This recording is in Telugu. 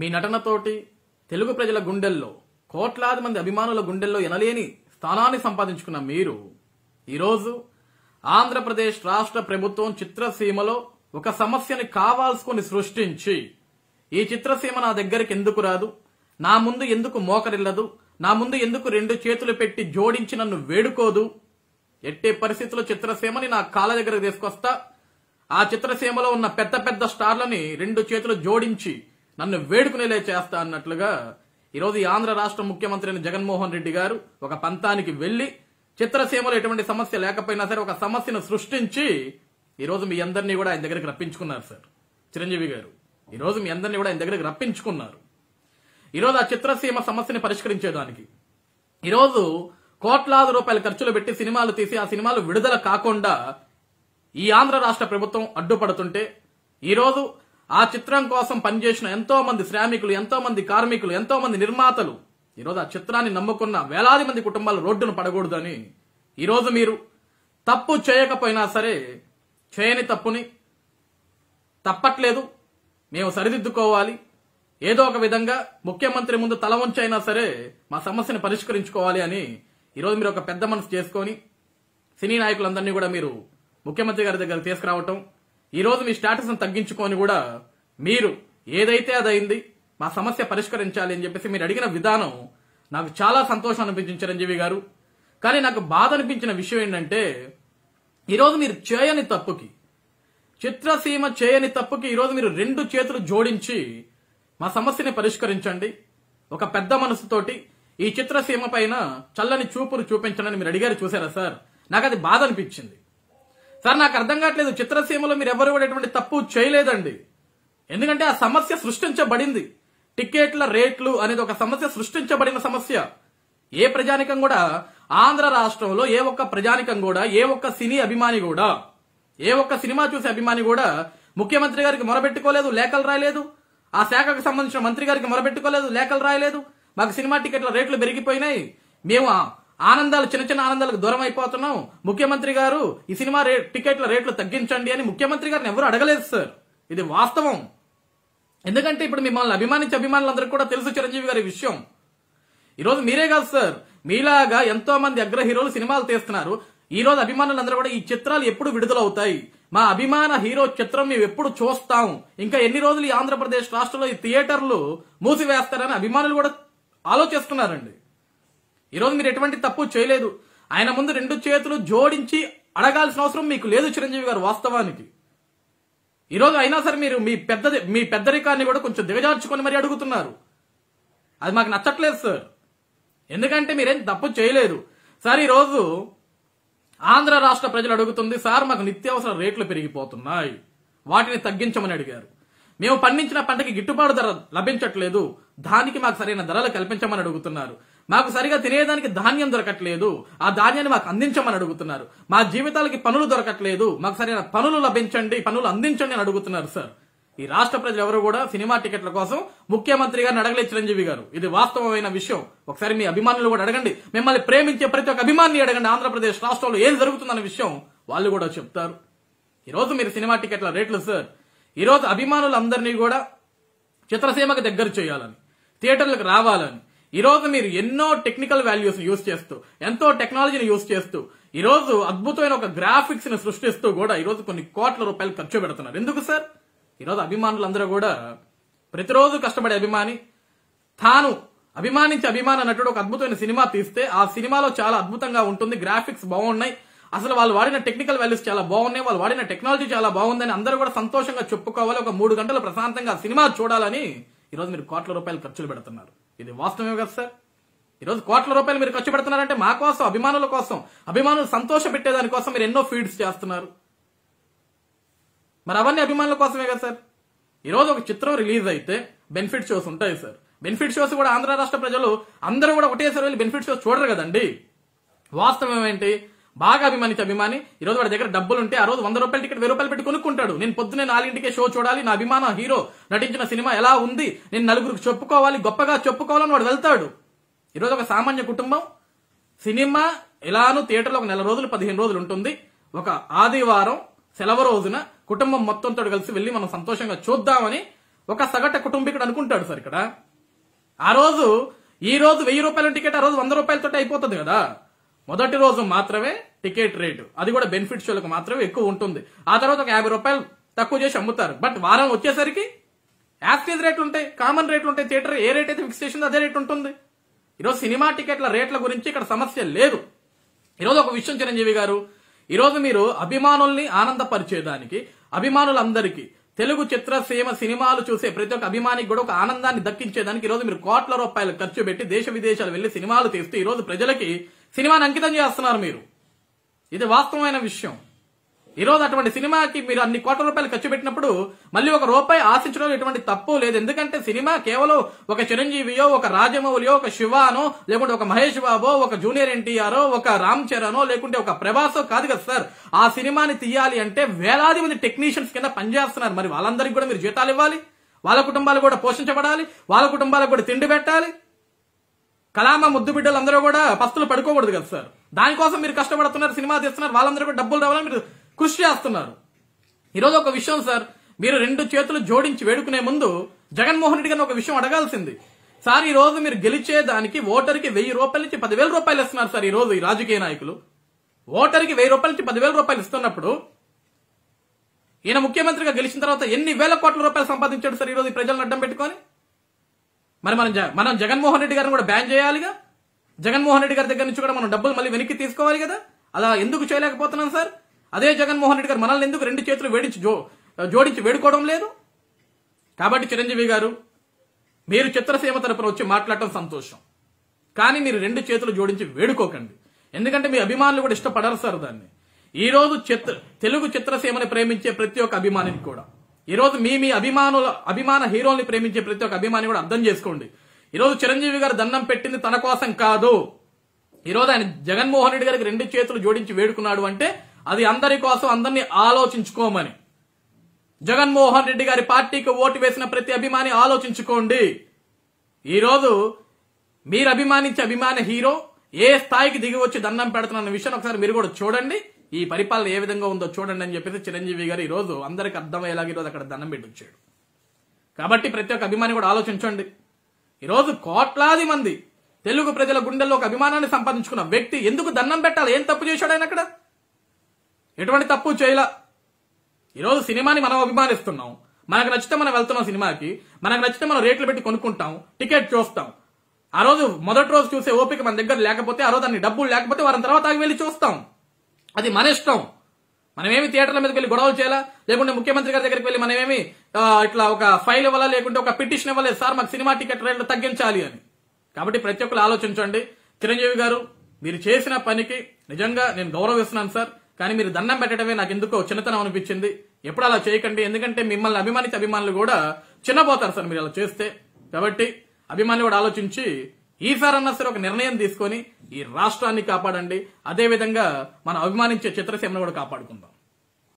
మీ నటనతోటి తెలుగు ప్రజల గుండెల్లో కోట్లాది మంది అభిమానుల గుండెల్లో ఎనలేని స్థానాన్ని సంపాదించుకున్న మీరు ఈరోజు ఆంధ్రప్రదేశ్ రాష్ట్ర ప్రభుత్వం చిత్రసీమలో ఒక సమస్యని కావాల్సుకొని సృష్టించి ఈ చిత్రసీమ నా దగ్గరికి ఎందుకు రాదు నా ముందు ఎందుకు మోకరిల్లదు నా ముందు ఎందుకు రెండు చేతులు పెట్టి జోడించి నన్ను వేడుకోదు ఎట్టే పరిస్థితుల్లో చిత్రసీమని నా కాళ్ళ దగ్గరకు తీసుకొస్తా ఆ చిత్రసీమలో ఉన్న పెద్ద పెద్ద స్టార్లని రెండు చేతులు జోడించి నన్ను వేడుకునేలే చేస్తా అన్నట్లుగా ఈరోజు ఆంధ్ర రాష్ట్ర ముఖ్యమంత్రి అయిన జగన్మోహన్ రెడ్డి గారు ఒక పంతానికి వెళ్లి చిత్రసీమలో ఎటువంటి సమస్య లేకపోయినా సరే ఒక సమస్యను సృష్టించి ఈరోజు మీ అందరినీ కూడా ఆయన దగ్గరికి రప్పించుకున్నారు సార్ చిరంజీవి గారు ఈరోజు మీ అందరినీ కూడా ఆయన దగ్గరికి రప్పించుకున్నారు ఈరోజు ఆ చిత్రసీమ సమస్యని పరిష్కరించేదానికి ఈరోజు కోట్లాది రూపాయలు ఖర్చులు పెట్టి సినిమాలు తీసి ఆ సినిమాలు విడుదల కాకుండా ఈ ఆంధ్ర రాష్ట్ర ప్రభుత్వం అడ్డుపడుతుంటే ఈరోజు ఆ చిత్రం కోసం పనిచేసిన ఎంతో మంది శ్రామికులు ఎంతో మంది కార్మికులు ఎంతో మంది నిర్మాతలు ఈరోజు ఆ చిత్రాన్ని నమ్ముకున్న వేలాది మంది కుటుంబాలు రోడ్డును పడకూడదని ఈరోజు మీరు తప్పు చేయకపోయినా సరే చేయని తప్పుని తప్పట్లేదు మేము సరిదిద్దుకోవాలి ఏదో ఒక విధంగా ముఖ్యమంత్రి ముందు తల వంచైనా సరే మా సమస్యను పరిష్కరించుకోవాలి అని ఈరోజు మీరు ఒక పెద్ద మనసు చేసుకొని సినీ నాయకులందరినీ కూడా మీరు ముఖ్యమంత్రి గారి దగ్గర తీసుకురావటం ఈరోజు మీ స్టేటస్ను తగ్గించుకొని కూడా మీరు ఏదైతే అదైంది మా సమస్య పరిష్కరించాలి అని చెప్పేసి మీరు అడిగిన విధానం నాకు చాలా సంతోషం అనిపించింది చిరంజీవి గారు కానీ నాకు బాధ అనిపించిన విషయం ఏంటంటే ఈరోజు మీరు చేయని తప్పుకి చిత్రసీమ చేయని తప్పుకి ఈరోజు మీరు రెండు చేతులు జోడించి మా సమస్యని పరిష్కరించండి ఒక పెద్ద మనసుతోటి ఈ చిత్రసీమ పైన చల్లని చూపును చూపించండి మీరు అడిగారు చూసారా సార్ నాకు అది బాధ అనిపించింది సార్ నాకు అర్థం కావట్లేదు చిత్రసీమలో మీరు ఎవరు కూడా ఎటువంటి తప్పు చేయలేదండి ఎందుకంటే ఆ సమస్య సృష్టించబడింది టికెట్ల రేట్లు అనేది ఒక సమస్య సృష్టించబడిన సమస్య ఏ ప్రజానికం కూడా ఆంధ్ర రాష్ట్రంలో ఏ ఒక్క ప్రజానికం కూడా ఏ ఒక్క సినీ అభిమాని కూడా ఏ ఒక్క సినిమా చూసే అభిమాని కూడా ముఖ్యమంత్రి గారికి మొరబెట్టుకోలేదు లేఖలు రాయలేదు ఆ శాఖకు సంబంధించిన మంత్రి గారికి మొరబెట్టుకోలేదు లేఖలు రాయలేదు మాకు సినిమా టికెట్ల రేట్లు పెరిగిపోయినాయి మేము ఆనందాలు చిన్న చిన్న ఆనందాలకు దూరం అయిపోతున్నాం ముఖ్యమంత్రి గారు ఈ సినిమా టికెట్ల రేట్లు తగ్గించండి అని ముఖ్యమంత్రి గారిని ఎవరు అడగలేదు సార్ ఇది వాస్తవం ఎందుకంటే ఇప్పుడు మిమ్మల్ని అభిమానించే అభిమానులందరికీ కూడా తెలుసు చిరంజీవి గారి విషయం ఈరోజు మీరే కాదు సార్ మీలాగా ఎంతో మంది అగ్ర హీరోలు సినిమాలు తీస్తున్నారు ఈ రోజు అభిమానులందరూ కూడా ఈ చిత్రాలు ఎప్పుడు విడుదలవుతాయి మా అభిమాన హీరో చిత్రం మేము ఎప్పుడు చూస్తాం ఇంకా ఎన్ని రోజులు ఈ ఆంధ్రప్రదేశ్ రాష్ట్రంలో ఈ థియేటర్లు మూసివేస్తారని అభిమానులు కూడా ఆలోచిస్తున్నారండి ఈరోజు మీరు ఎటువంటి తప్పు చేయలేదు ఆయన ముందు రెండు చేతులు జోడించి అడగాల్సిన అవసరం మీకు లేదు చిరంజీవి గారు వాస్తవానికి ఈరోజు అయినా సరే మీరు మీ పెద్ద మీ పెద్దరికాన్ని కూడా కొంచెం దిగజార్చుకొని మరి అడుగుతున్నారు అది మాకు నచ్చట్లేదు సార్ ఎందుకంటే మీరేం తప్పు చేయలేదు సార్ ఈరోజు ఆంధ్ర రాష్ట్ర ప్రజలు అడుగుతుంది సార్ మాకు నిత్యావసర రేట్లు పెరిగిపోతున్నాయి వాటిని తగ్గించమని అడిగారు మేము పండించిన పంటకి గిట్టుబాటు ధర లభించట్లేదు దానికి మాకు సరైన ధరలు కల్పించమని అడుగుతున్నారు మాకు సరిగా తినేదానికి ధాన్యం దొరకట్లేదు ఆ ధాన్యాన్ని మాకు అందించమని అడుగుతున్నారు మా జీవితాలకి పనులు దొరకట్లేదు మాకు సరైన పనులు లభించండి పనులు అందించండి అని అడుగుతున్నారు సార్ ఈ రాష్ట్ర ప్రజలు ఎవరు కూడా సినిమా టికెట్ల కోసం ముఖ్యమంత్రి గారిని అడగలే చిరంజీవి గారు ఇది వాస్తవమైన విషయం ఒకసారి మీ అభిమానులు కూడా అడగండి మిమ్మల్ని ప్రేమించే ప్రతి ఒక్క అభిమాన్ని అడగండి ఆంధ్రప్రదేశ్ రాష్ట్రంలో ఏం జరుగుతుందన్న విషయం వాళ్ళు కూడా చెప్తారు ఈరోజు మీరు సినిమా టికెట్ల రేట్లు సార్ ఈరోజు అభిమానులందరినీ కూడా చిత్రసీమకు దగ్గర చేయాలని థియేటర్లకు రావాలని ఈరోజు మీరు ఎన్నో టెక్నికల్ వాల్యూస్ యూజ్ చేస్తూ ఎంతో టెక్నాలజీని యూజ్ చేస్తూ ఈరోజు అద్భుతమైన ఒక గ్రాఫిక్స్ ని సృష్టిస్తూ కూడా ఈరోజు కొన్ని కోట్ల రూపాయలు ఖర్చు పెడుతున్నారు ఎందుకు సార్ ఈరోజు అభిమానులందరూ కూడా ప్రతిరోజు కష్టపడే అభిమాని తాను అభిమానించి అభిమాన నటుడు ఒక అద్భుతమైన సినిమా తీస్తే ఆ సినిమాలో చాలా అద్భుతంగా ఉంటుంది గ్రాఫిక్స్ బాగున్నాయి అసలు వాళ్ళు వాడిన టెక్నికల్ వాల్యూస్ చాలా బాగున్నాయి వాళ్ళు వాడిన టెక్నాలజీ చాలా బాగుందని అందరూ కూడా సంతోషంగా చెప్పుకోవాలి ఒక మూడు గంటలు ప్రశాంతంగా సినిమా చూడాలని ఈరోజు మీరు కోట్ల రూపాయలు ఖర్చులు పెడుతున్నారు ఇది వాస్తవమే కదా సార్ ఈరోజు కోట్ల రూపాయలు మీరు ఖర్చు పెడుతున్నారంటే మా కోసం అభిమానుల కోసం అభిమానులు సంతోష పెట్టేదాని కోసం మీరు ఎన్నో ఫీడ్స్ చేస్తున్నారు మరి అవన్నీ అభిమానుల కోసమే కదా సార్ ఈరోజు ఒక చిత్రం రిలీజ్ అయితే బెనిఫిట్ షోస్ ఉంటాయి సార్ బెనిఫిట్ షోస్ కూడా ఆంధ్ర రాష్ట్ర ప్రజలు అందరూ కూడా ఒకటేసారి వెళ్ళి బెనిఫిట్ షోస్ చూడరు కదండి వాస్తవం ఏంటి బాగా అభిమానిత అభిమాని ఈ రోజు వాడి దగ్గర డబ్బులు ఉంటే ఆ రోజు వంద రూపాయల టికెట్ వెయ్యి రూపాయలు పెట్టి కొనుక్కుంటాడు నేను పొద్దునే నాలుగింటికే షో చూడాలి నా అభిమాన హీరో నటించిన సినిమా ఎలా ఉంది నేను నలుగురికి చెప్పుకోవాలి గొప్పగా చెప్పుకోవాలని వాడు వెళ్తాడు ఈరోజు ఒక సామాన్య కుటుంబం సినిమా ఎలానూ థియేటర్లో ఒక నెల రోజులు పదిహేను రోజులు ఉంటుంది ఒక ఆదివారం సెలవు రోజున కుటుంబం మొత్తంతో కలిసి వెళ్ళి మనం సంతోషంగా చూద్దామని ఒక సగట కుటుంబీకుడు అనుకుంటాడు సార్ ఇక్కడ ఆ రోజు ఈ రోజు వెయ్యి రూపాయల టికెట్ ఆ రోజు వంద రూపాయలతో అయిపోతుంది కదా మొదటి రోజు మాత్రమే టికెట్ రేటు అది కూడా బెనిఫిట్స్లకు మాత్రమే ఎక్కువ ఉంటుంది ఆ తర్వాత ఒక యాభై రూపాయలు తక్కువ చేసి అమ్ముతారు బట్ వారం వచ్చేసరికి యాక్సేజ్ రేట్లు ఉంటాయి కామన్ రేట్లు ఉంటాయి థియేటర్ ఏ రేట్ అయితే ఫిక్స్ చేసిందో అదే రేట్ ఉంటుంది ఈరోజు సినిమా టికెట్ల రేట్ల గురించి ఇక్కడ సమస్య లేదు ఈరోజు ఒక విషయం చిరంజీవి గారు ఈరోజు మీరు అభిమానుల్ని ఆనందపరిచేదానికి అభిమానులందరికీ తెలుగు చిత్రసీమ సినిమాలు చూసే ప్రతి ఒక్క అభిమానికి కూడా ఒక ఆనందాన్ని దక్కించేదానికి ఈరోజు మీరు కోట్ల రూపాయలు ఖర్చు పెట్టి దేశ విదేశాలు వెళ్లి సినిమాలు తీస్తూ ఈరోజు ప్రజలకి సినిమాని అంకితం చేస్తున్నారు మీరు ఇది వాస్తవమైన విషయం ఈరోజు అటువంటి సినిమాకి మీరు అన్ని కోట్ల రూపాయలు ఖర్చు పెట్టినప్పుడు మళ్ళీ ఒక రూపాయి ఆశించడం ఎటువంటి తప్పు లేదు ఎందుకంటే సినిమా కేవలం ఒక చిరంజీవియో ఒక రాజమౌలియో ఒక శివానో లేకుంటే ఒక మహేష్ బాబో ఒక జూనియర్ ఎన్టీఆర్ ఒక రామ్ చరణో లేకుంటే ఒక ప్రభాసో కాదు కదా సార్ ఆ సినిమాని తీయాలి అంటే వేలాది మంది టెక్నీషియన్స్ కింద పనిచేస్తున్నారు మరి వాళ్ళందరికీ కూడా మీరు జీతాలు ఇవ్వాలి వాళ్ళ కుటుంబాలు కూడా పోషించబడాలి వాళ్ళ కుటుంబాలకు కూడా తిండి పెట్టాలి కలామ ముద్దు బిడ్డలు అందరూ కూడా పస్తులు పడుకోకూడదు కదా సార్ దానికోసం మీరు కష్టపడుతున్నారు సినిమా తీస్తున్నారు వాళ్ళందరూ కూడా డబ్బులు రావాలని మీరు కృషి చేస్తున్నారు ఈరోజు ఒక విషయం సార్ మీరు రెండు చేతులు జోడించి వేడుకునే ముందు జగన్మోహన్ రెడ్డి గారిని ఒక విషయం అడగాల్సింది సార్ ఈ రోజు మీరు గెలిచే దానికి ఓటర్కి వెయ్యి రూపాయల నుంచి పదివేల రూపాయలు ఇస్తున్నారు సార్ ఈ రోజు ఈ రాజకీయ నాయకులు ఓటర్కి వెయ్యి రూపాయల నుంచి పదివేల రూపాయలు ఇస్తున్నప్పుడు ఈయన ముఖ్యమంత్రిగా గెలిచిన తర్వాత ఎన్ని వేల కోట్ల రూపాయలు సంపాదించాడు సార్ ఈ రోజు ప్రజలను అడ్డం పెట్టుకొని మరి మనం మనం జగన్మోహన్ రెడ్డి గారిని కూడా బ్యాన్ చేయాలిగా జగన్మోహన్ రెడ్డి గారి దగ్గర నుంచి కూడా మనం డబ్బులు మళ్ళీ వెనక్కి తీసుకోవాలి కదా అలా ఎందుకు చేయలేకపోతున్నాం సార్ అదే జగన్మోహన్ రెడ్డి గారు మనల్ని ఎందుకు రెండు చేతులు వేడించి జో జోడించి వేడుకోవడం లేదు కాబట్టి చిరంజీవి గారు మీరు చిత్రసీమ తరపున వచ్చి మాట్లాడటం సంతోషం కానీ మీరు రెండు చేతులు జోడించి వేడుకోకండి ఎందుకంటే మీ అభిమానులు కూడా ఇష్టపడరు సార్ దాన్ని ఈరోజు చిత్ర తెలుగు చిత్రసీమని ప్రేమించే ప్రతి ఒక్క అభిమానికి కూడా ఈరోజు మీ మీ అభిమానుల అభిమాన హీరోల్ని ప్రేమించే ప్రతి ఒక్క అభిమాని కూడా అర్థం చేసుకోండి ఈరోజు చిరంజీవి గారు దండం పెట్టింది తన కోసం కాదు ఈరోజు ఆయన జగన్మోహన్ రెడ్డి గారికి రెండు చేతులు జోడించి వేడుకున్నాడు అంటే అది అందరి కోసం అందరినీ ఆలోచించుకోమని జగన్మోహన్ రెడ్డి గారి పార్టీకి ఓటు వేసిన ప్రతి అభిమాని ఆలోచించుకోండి ఈరోజు మీరు అభిమానించే అభిమాన హీరో ఏ స్థాయికి దిగి వచ్చి దండం పెడుతున్న విషయాన్ని ఒకసారి మీరు కూడా చూడండి ఈ పరిపాలన ఏ విధంగా ఉందో చూడండి అని చెప్పేసి చిరంజీవి గారు రోజు అందరికి అర్థమయ్యేలాగా ఈరోజు అక్కడ దండం పెట్టొచ్చాడు కాబట్టి ప్రతి ఒక్క అభిమాని కూడా ఆలోచించండి ఈరోజు కోట్లాది మంది తెలుగు ప్రజల గుండెల్లో ఒక అభిమానాన్ని సంపాదించుకున్న వ్యక్తి ఎందుకు దండం పెట్టాలి ఏం తప్పు చేశాడు ఆయన అక్కడ ఎటువంటి తప్పు చేయలా ఈరోజు సినిమాని మనం అభిమానిస్తున్నాం మనకు నచ్చితే మనం వెళ్తున్నాం సినిమాకి మనకు నచ్చితే మనం రేట్లు పెట్టి కొనుక్కుంటాం టికెట్ చూస్తాం ఆ రోజు మొదటి రోజు చూసే ఓపిక మన దగ్గర లేకపోతే ఆ రోజు అన్ని డబ్బులు లేకపోతే వారం తర్వాత ఆగి వెళ్ళి చూస్తాం అది మన ఇష్టం మనమేమి థియేటర్ల మీదకి వెళ్ళి గొడవలు చేయాలా లేకుంటే ముఖ్యమంత్రి గారి దగ్గరికి వెళ్ళి మనమేమి ఇట్లా ఒక ఫైల్ ఇవ్వాలా లేకుంటే ఒక పిటిషన్ ఇవ్వలేదు సార్ మాకు సినిమా టికెట్ రేట్లు తగ్గించాలి అని కాబట్టి ప్రతి ఒక్కరు ఆలోచించండి చిరంజీవి గారు మీరు చేసిన పనికి నిజంగా నేను గౌరవిస్తున్నాను సార్ కానీ మీరు దండం పెట్టడమే నాకు ఎందుకో చిన్నతనం అనిపించింది ఎప్పుడు అలా చేయకండి ఎందుకంటే మిమ్మల్ని అభిమానిత అభిమానులు కూడా చిన్నపోతారు సార్ మీరు అలా చేస్తే కాబట్టి అభిమానులు కూడా ఆలోచించి ఈసారన్నా సరే ఒక నిర్ణయం తీసుకొని ఈ రాష్ట్రాన్ని కాపాడండి అదేవిధంగా మనం అభిమానించే చిత్రసీమను కూడా కాపాడుకుందాం